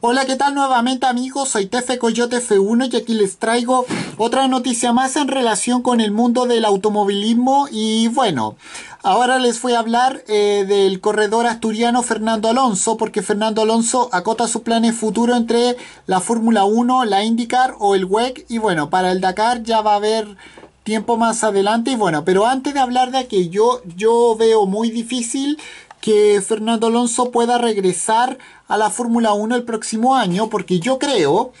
Hola, ¿qué tal nuevamente amigos? Soy Tefe Coyote F1 y aquí les traigo otra noticia más en relación con el mundo del automovilismo y bueno, ahora les voy a hablar eh, del corredor asturiano Fernando Alonso porque Fernando Alonso acota sus planes futuros entre la Fórmula 1, la IndyCar o el WEC y bueno, para el Dakar ya va a haber tiempo más adelante y bueno, pero antes de hablar de aquello, yo veo muy difícil que Fernando Alonso pueda regresar a la Fórmula 1 el próximo año, porque yo creo,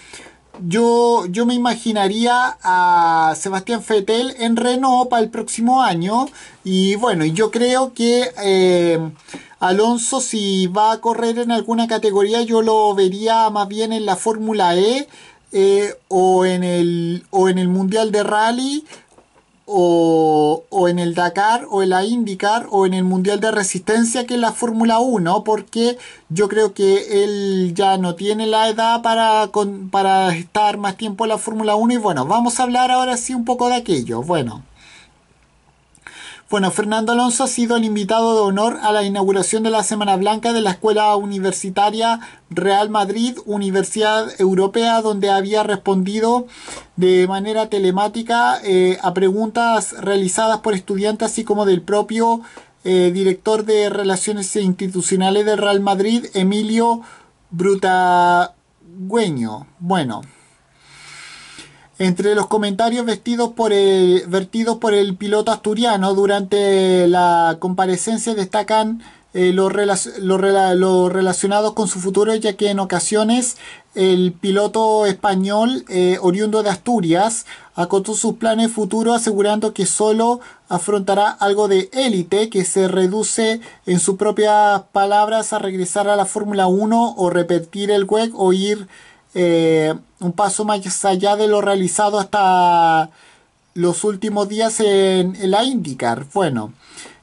yo, yo me imaginaría a Sebastián Fettel en Renault para el próximo año, y bueno, yo creo que eh, Alonso si va a correr en alguna categoría, yo lo vería más bien en la Fórmula E. Eh, o, en o en el Mundial de Rally o, o, en el Dakar o en la IndyCar o en el Mundial de Resistencia que es la Fórmula 1, porque yo creo que él ya no tiene la edad para, para estar más tiempo en la Fórmula 1 y bueno, vamos a hablar ahora sí un poco de aquello. Bueno. Bueno, Fernando Alonso ha sido el invitado de honor a la inauguración de la Semana Blanca de la Escuela Universitaria Real Madrid, Universidad Europea, donde había respondido de manera telemática eh, a preguntas realizadas por estudiantes, así como del propio eh, director de Relaciones Institucionales de Real Madrid, Emilio Brutagüeño. Bueno entre los comentarios vertidos por el piloto asturiano durante la comparecencia destacan eh, los relacionados con su futuro, ya que en ocasiones el piloto español eh, oriundo de Asturias acotó sus planes futuros asegurando que solo afrontará algo de élite que se reduce en sus propias palabras a regresar a la Fórmula 1 o repetir el WEC o ir eh, un paso más allá de lo realizado hasta los últimos días en, la IndyCar. Bueno,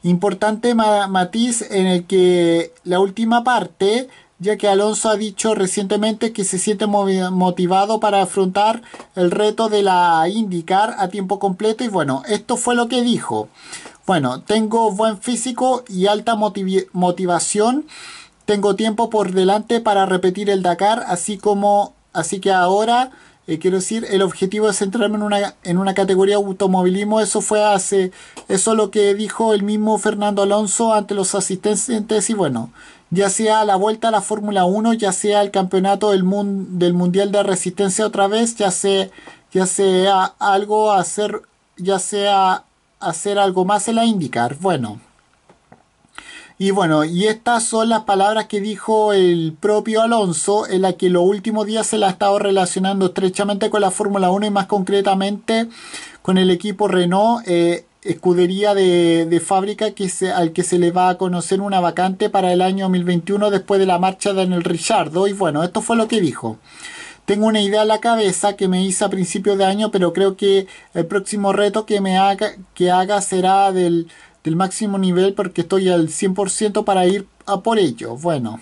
importante matiz en el que la última parte, ya que Alonso ha dicho recientemente que se siente motivado para afrontar el reto de la IndyCar a tiempo completo y bueno, esto fue lo que dijo. Bueno, tengo buen físico y alta motivación. Tengo tiempo por delante para repetir el Dakar, así como Así que ahora, eh, quiero decir, el objetivo es centrarme en una, en una categoría de automovilismo. Eso fue hace, eso lo que dijo el mismo Fernando Alonso ante los asistentes y bueno, ya sea la vuelta a la Fórmula 1, ya sea el campeonato del, del Mundial de Resistencia otra vez, ya sea, ya sea algo hacer, ya sea hacer algo más en la IndyCar. Bueno. Y bueno, y estas son las palabras que dijo el propio Alonso, en la que los últimos días se la ha estado relacionando estrechamente con la Fórmula 1 y más concretamente con el equipo Renault, eh, escudería de, fábrica que al que se le va a conocer una vacante para el año 2021 después de la marcha de Daniel Richardo. Y bueno, esto fue lo que dijo. Tengo una idea a la cabeza que me hice a principios de año, pero creo que el próximo reto que me haga, que haga será del del máximo nivel porque estoy al 100% para ir a por ello. Bueno.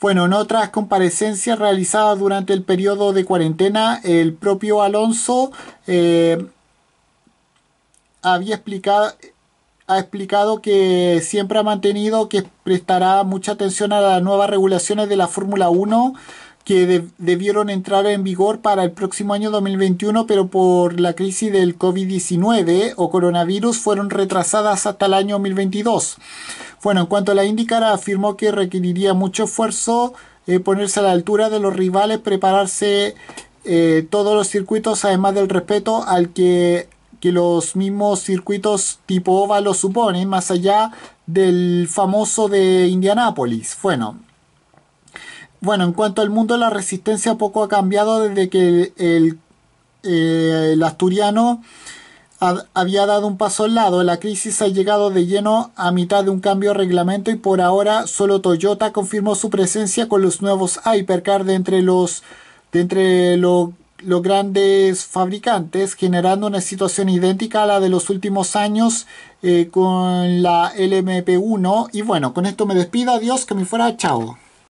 Bueno, en otras comparecencias realizadas durante el periodo de cuarentena, el propio Alonso eh, había explicado, ha explicado que siempre ha mantenido que prestará mucha atención a las nuevas regulaciones de la Fórmula 1 que debieron entrar en vigor para el próximo año 2021, pero por la crisis del COVID-19 o coronavirus fueron retrasadas hasta el año 2022. Bueno, en cuanto a la IndyCar, afirmó que requeriría mucho esfuerzo eh, ponerse a la altura de los rivales, prepararse eh, todos los circuitos, además del respeto al que, que los mismos circuitos tipo lo suponen, más allá del famoso de Indianápolis. Bueno, bueno, en cuanto al mundo, la resistencia poco ha cambiado desde que el, eh, asturiano había dado un paso al lado. La crisis ha llegado de lleno a mitad de un cambio de reglamento y por ahora solo Toyota confirmó su presencia con los nuevos Hypercar de entre los, de entre grandes fabricantes, generando una situación idéntica a la de los últimos años eh, con la LMP1. Y bueno, con esto me despido. Adiós, que me fuera. Chao.